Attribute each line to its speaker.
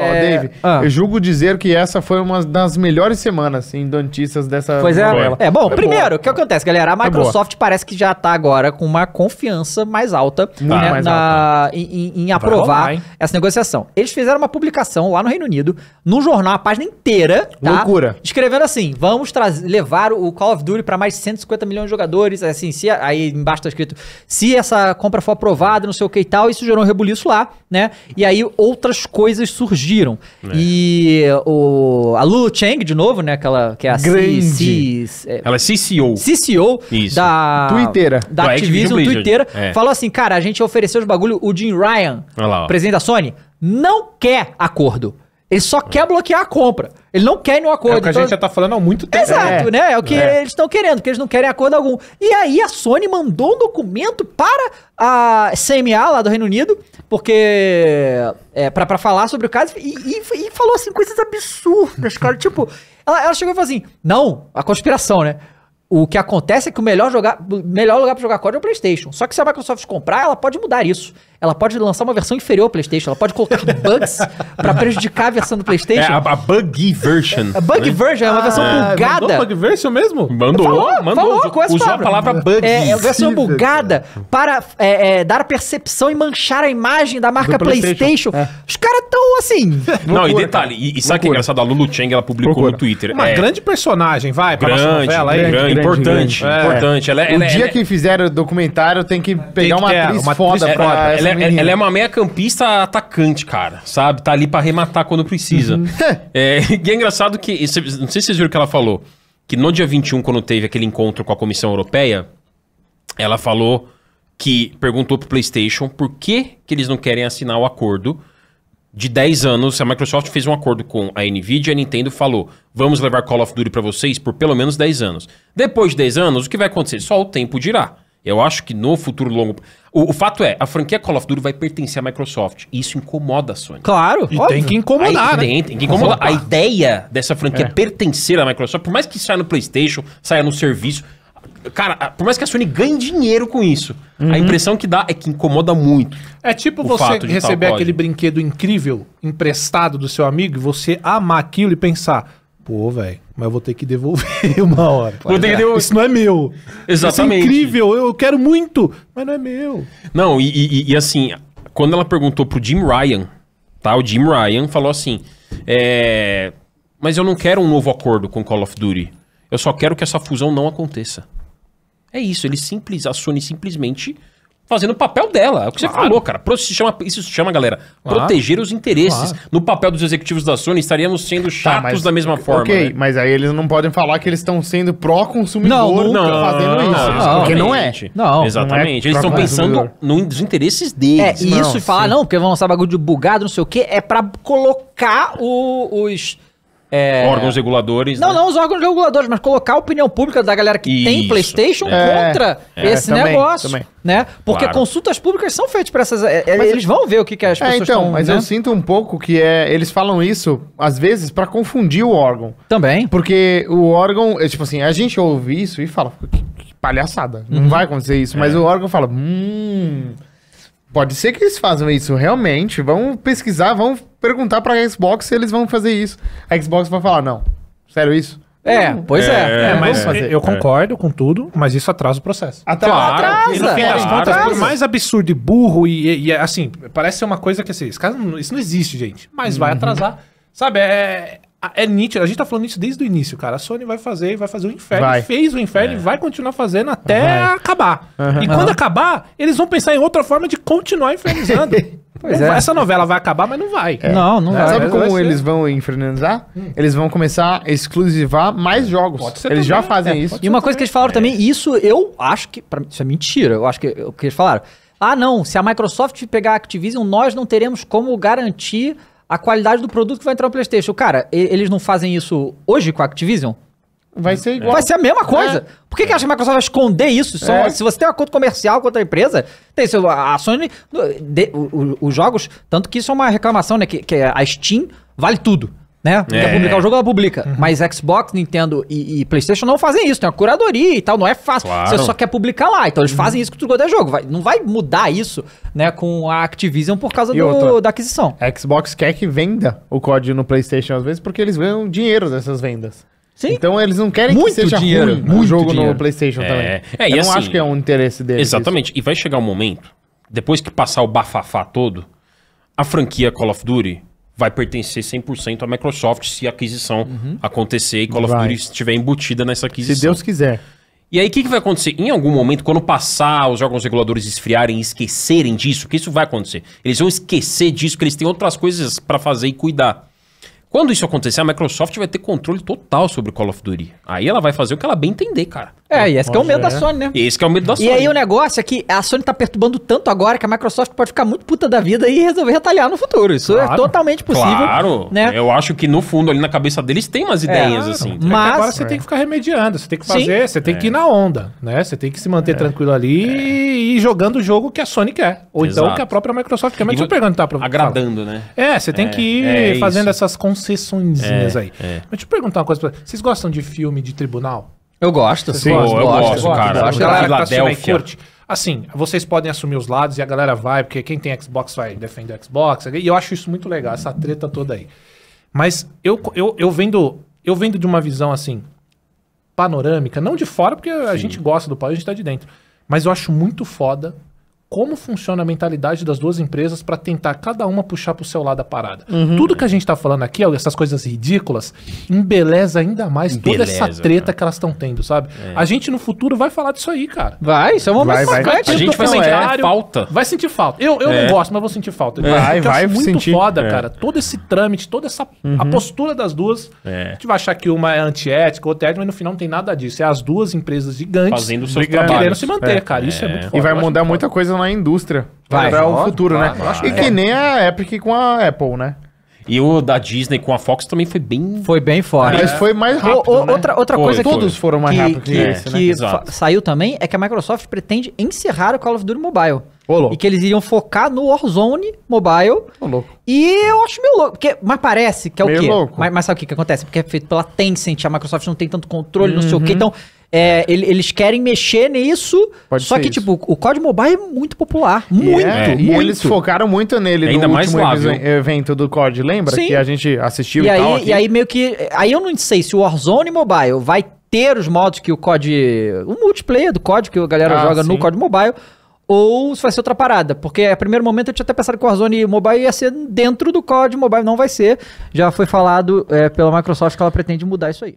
Speaker 1: Ó, é, Dave, ah. eu
Speaker 2: julgo dizer que essa foi uma das melhores semanas em assim, dentistas dessa pois é. É, bom, é primeiro,
Speaker 1: o que acontece, galera? A Microsoft é parece que já tá agora com uma confiança mais alta, né, mais na, alta. Em, em, aprovar rolar, essa negociação. Eles fizeram uma publicação lá no Reino Unido, no jornal, a página inteira. Tá? Loucura. Escrevendo assim: vamos levar o Call of Duty para mais 150 milhões de jogadores. Assim, se, aí embaixo tá escrito: se essa compra for aprovada, não sei o que e tal, isso gerou um rebuliço lá, né? E aí outras coisas surgiram surgiram. É. E o, a Lu Chang, de novo, né? Aquela que é a Grande. C, C, é, Ela é CCO. CCO Isso. da. Twittera. Da Do Activision, É. Falou assim: cara, a gente ofereceu os bagulho, o Jim Ryan, lá, presidente da Sony, não quer acordo. Ele só quer bloquear a compra. Ele não quer nenhum acordo. É o que a então... gente já tá falando há muito tempo. Exato, é. né? É o que é. eles estão querendo, porque eles não querem acordo algum. E aí a Sony mandou um documento para a CMA lá do Reino Unido, porque. É, para falar sobre o caso, e, e, e falou assim, coisas absurdas, cara. tipo, ela, ela chegou e falou assim: não, a conspiração, né? O que acontece é que o melhor, jogar, melhor lugar para jogar COD é o PlayStation. Só que se a Microsoft comprar, ela pode mudar isso ela pode lançar uma versão inferior ao PlayStation, ela pode colocar bugs para prejudicar a versão do é, PlayStation. É a, a buggy version. A bug né? version é uma versão ah, é. bugada. Mandou bug version mesmo? Mandou, falou, mandou. Falou, usou, usou palavra. a palavra é, bug. É, é versão bugada para é, é, dar percepção e manchar a imagem da marca do PlayStation. PlayStation. É. Os caras tão assim. Não, e
Speaker 3: detalhe, e, e sabe que é engraçado? A Lulu Cheng ela publicou no Twitter. Uma grande personagem, vai, pra grande, nossa novela grande, aí. Grande, grande, importante, importante. Ela, ela, o dia ela,
Speaker 2: que fizeram o documentário tem que pegar tem que uma atriz uma foda pra. Ela é, ela é uma
Speaker 3: meia-campista atacante, cara, sabe? Tá ali para arrematar quando precisa. Uhum. é, e é engraçado que. Não sei se vocês viram o que ela falou. Que no dia 21, quando teve aquele encontro com a Comissão Europeia, ela falou que perguntou pro PlayStation por que, que eles não querem assinar o acordo de 10 anos, a Microsoft fez um acordo com a Nvidia, a Nintendo falou: "Vamos levar Call of Duty para vocês por pelo menos 10 anos". Depois de 10 anos, o que vai acontecer? Só o tempo dirá. Eu acho que no futuro longo. O, o, fato é, a franquia Call of Duty vai pertencer à Microsoft. E isso incomoda a Sony. Claro. E óbvio. tem que incomodar, né? Tem, tem que incomodar. Opa. A ideia dessa franquia é. pertencer à Microsoft, por mais que saia no PlayStation, saia no serviço. Cara, por mais que a Sony ganhe dinheiro com isso, uhum. a impressão que
Speaker 4: dá é que incomoda muito. É tipo você receber aquele brinquedo incrível emprestado do seu amigo e você amar aquilo e pensar: Pô, velho, mas eu vou ter que devolver uma hora. Vou ter que devolver. Isso não é meu.
Speaker 3: Exatamente. Isso é incrível,
Speaker 4: eu quero muito, mas não é meu.
Speaker 3: Não, e, e, e assim, quando ela perguntou pro Jim Ryan, tá? O Jim Ryan falou assim: é, Mas eu não quero um novo acordo com Call of Duty. Eu só quero que essa fusão não aconteça. É isso, ele simples, a Sony simplesmente fazendo o papel dela. É o que claro. você falou, cara. Isso se chama, isso se chama galera, claro. proteger os interesses. Claro. No papel dos executivos da Sony, estariamos sendo tá, chatos tá, mas, da mesma forma. Ok, né?
Speaker 2: mas aí eles não podem falar que eles estão sendo
Speaker 1: pró-consumidor não, não, tá fazendo isso. Não, não, porque não é. Não, é exatamente. É eles estão pensando
Speaker 3: nos interesses é, deles. É, e isso fala falar, não,
Speaker 1: porque vão lançar bagulho de bugado, não sei o quê, é para colocar o, os é... Órgãos
Speaker 3: reguladores. Não, né? não
Speaker 1: os órgãos reguladores, mas colocar a opinião pública da galera que Isso, tem PlayStation é, contra é, esse é, também, negócio. Também. Né? Porque claro. consultas públicas são feitas para essas. É, é, mas eles vão ver o que, que as pessoas então, estão. Mas né? eu
Speaker 2: sinto um pouco que é, eles falam isso, às vezes, para confundir o órgão. Também. Porque o órgão, tipo assim, a gente ouve isso e fala, que, que palhaçada. Uhum. Não vai acontecer isso. Mas o órgão fala, hum. Pode ser que eles façam isso realmente. Vão pesquisar, vão perguntar pra Xbox se eles vão fazer isso. A Xbox vai falar, não. Sério isso? É, pois é. é, é mas
Speaker 4: eu concordo com tudo, mas isso atrasa o processo.
Speaker 2: Atrasa. Claro, atrasa. E no fim das contas, atrasa. por mais
Speaker 4: absurdo e burro e, e assim, parece ser uma coisa que assim, isso não existe, gente. Mas vai uhum. atrasar. Sabe, é, é nítido, a gente tá falando isso desde o início, cara. A Sony vai fazer, vai fazer o inferno, vai. fez o inferno é. e vai continuar fazendo até vai. acabar. Uhum. E quando acabar, eles vão pensar em outra forma de continuar infernizando. é. Essa novela vai acabar, mas não vai. É. Não, não é, vai. Sabe como eles
Speaker 2: vão infernizar? Hum. Eles vão começar a exclusivar mais jogos. eles também. já fazem é, isso. E uma coisa que eles
Speaker 1: falaram é. também, isso eu acho que. Pra, isso é mentira. Eu acho que o que eles falaram. Ah, não, se a Microsoft pegar a Activision, nós não teremos como garantir a qualidade do produto que vai entrar no PlayStation. Cara, eles não fazem isso hoje com a Activision? Vai ser igual. Vai ser a mesma coisa. É. Por que, que acha que a Microsoft vai esconder isso? Só, é. Se você tem um acordo comercial com outra empresa, tem seu, a Sony. De, o, o, os jogos, tanto que isso é uma reclamação, né? Que, que a Steam vale tudo né? É. Quer publicar o jogo, ela publica. Uhum. Mas Xbox, Nintendo e, e, PlayStation não fazem isso. Tem uma curadoria e tal. Não é fácil. Claro. Você só quer publicar lá. Então eles uhum. fazem isso com o qualquer é jogo. Vai, não vai mudar isso, né? Com a Activision por causa do, da aquisição. A Xbox quer que venda
Speaker 2: o código no PlayStation às vezes porque eles ganham dinheiro dessas vendas.
Speaker 1: Sim. Então eles não querem muito que seja
Speaker 2: dinheiro, ruim muito jogo dinheiro. no PlayStation é. também. É, Eu não assim, acho que é um interesse deles. Exatamente. Isso. E vai chegar um momento,
Speaker 3: depois que passar o bafafá todo, a franquia Call of Duty vai pertencer 100% à Microsoft se a aquisição uhum. acontecer e Call of Duty estiver embutida nessa aquisição. Se Deus quiser. E aí, o que, que, vai acontecer? Em algum momento, quando passar os órgãos reguladores esfriarem e esquecerem disso, que isso vai acontecer. Eles vão esquecer disso, que eles têm outras coisas para fazer e cuidar. Quando isso acontecer, a Microsoft vai ter controle total sobre o Call of Duty. Aí ela vai fazer o que ela
Speaker 1: bem entender, cara. É, e esse que é o medo da é. Sony, né?
Speaker 3: E Esse que é o medo da Sony. E aí o
Speaker 1: negócio é que a Sony tá perturbando tanto agora que a Microsoft pode ficar muito puta da vida e resolver retalhar no futuro. Isso é claro, é totalmente possível. Claro.
Speaker 3: Né? Eu acho que no fundo, ali na cabeça deles, tem umas é. ideias, é, assim. Mas... É agora você tem que
Speaker 1: ficar
Speaker 4: remediando, você tem que fazer, Sim. você tem que ir na onda, né? Você tem que se manter tranquilo ali e ir jogando o jogo que a Sony quer. Ou então Exato. então que a própria Microsoft quer. Mas e deixa eu perguntar pra você. Agradando, né? É, você tem que ir fazendo essas concessõezinhas aí. Mas deixa eu perguntar uma coisa pra vocês. Vocês gostam de filme de tribunal?
Speaker 1: Eu gosto. Sim, eu gosto, gosto, cara. Gosto. gosto. Galera que tá aí, curte.
Speaker 4: Assim, vocês podem assumir os lados e a galera vai, porque quem tem Xbox vai defender o Xbox. E eu acho isso muito legal, essa treta toda aí. Mas eu, eu, eu vendo eu vendo de uma visão assim panorâmica, não de fora, porque a Sim. gente gosta do país, a gente tá de dentro. Mas eu acho muito foda como funciona a mentalidade das duas empresas para tentar cada uma puxar para o seu lado a parada. Uhum. Tudo que a gente está falando aqui, essas coisas ridículas, embeleza ainda mais embeleza, toda essa treta cara. que elas estão tendo, sabe? É. A gente no futuro vai falar disso aí, cara. Vai, isso é uma vai, vai. A gente vai sentir é. falta. Vai sentir falta. Eu, eu é. não gosto, mas vou sentir falta. É. Eu vai, vai acho muito sentir. foda, é. cara. Todo esse trâmite, toda essa uhum. a postura das duas. A gente vai achar que uma é antiética, outra é, mas no final não tem nada disso.
Speaker 2: É as duas empresas gigantes Fazendo querendo se manter, cara. Isso é muito foda. E vai mudar muita coisa na indústria. Vai, para o futuro, vai, né? Vai, e que é. nem a Epic com a Apple, né? E o
Speaker 3: da Disney com a Fox também foi bem. Foi bem forte, Mas é. foi mais rápido. O, o, né?
Speaker 1: Outra, outra foi, coisa que. Todos foram mais rápidos que, que, que, esse, né? que né? saiu também é que a Microsoft pretende encerrar o Call of Duty Mobile. e que eles iriam focar no Warzone Mobile. e eu acho meio louco. Porque, mas parece que é meio o quê? Mas, mas, sabe o que, que acontece? Porque é feito pela Tencent, a Microsoft não tem tanto controle, uhum. não sei o quê. Uhum. Então, é, ele- eles querem mexer nisso. Pode só ser que, isso. tipo, o COD Mobile é muito popular. Muito, É, muito. E eles focaram muito nele Ainda no mais último lá,
Speaker 2: evento do COD, lembra? Sim. Que a gente assistiu e, e, tal. aqui? e assim. aí
Speaker 1: meio que. Aí eu não sei se o Warzone Mobile vai ter os modos que o COD. O multiplayer do COD que a galera Ah, joga no COD Mobile. Ou se vai ser outra parada. Porque a primeiro momento eu tinha até pensado que o Warzone Mobile ia ser dentro do COD Mobile. Não vai ser. Já foi falado é, pela Microsoft que ela pretende mudar isso aí.